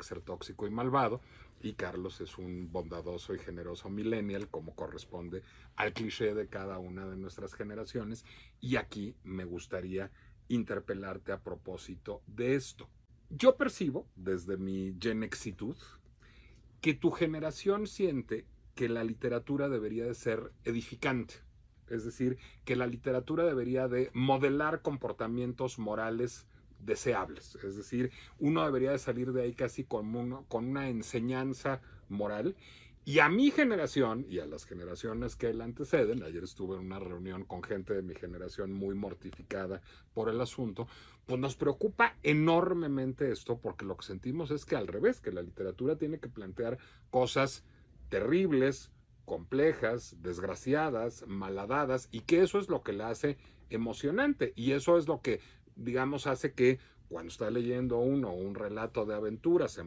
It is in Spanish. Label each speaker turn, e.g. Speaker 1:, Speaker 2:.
Speaker 1: ser tóxico y malvado, y Carlos es un bondadoso y generoso millennial, como corresponde al cliché de cada una de nuestras generaciones. Y aquí me gustaría interpelarte a propósito de esto. Yo percibo, desde mi genexitud, que tu generación siente que la literatura debería de ser edificante. Es decir, que la literatura debería de modelar comportamientos morales deseables. Es decir, uno debería salir de ahí casi con, una enseñanza moral. Y a mi generación y a las generaciones que la anteceden, ayer estuve en una reunión con gente de mi generación muy mortificada por el asunto, pues nos preocupa enormemente esto porque lo que sentimos es que al revés, que la literatura tiene que plantear cosas terribles, complejas, desgraciadas, malhadadas, y que eso es lo que la hace emocionante. Y eso es lo que digamos, hace que cuando está leyendo uno un relato de aventuras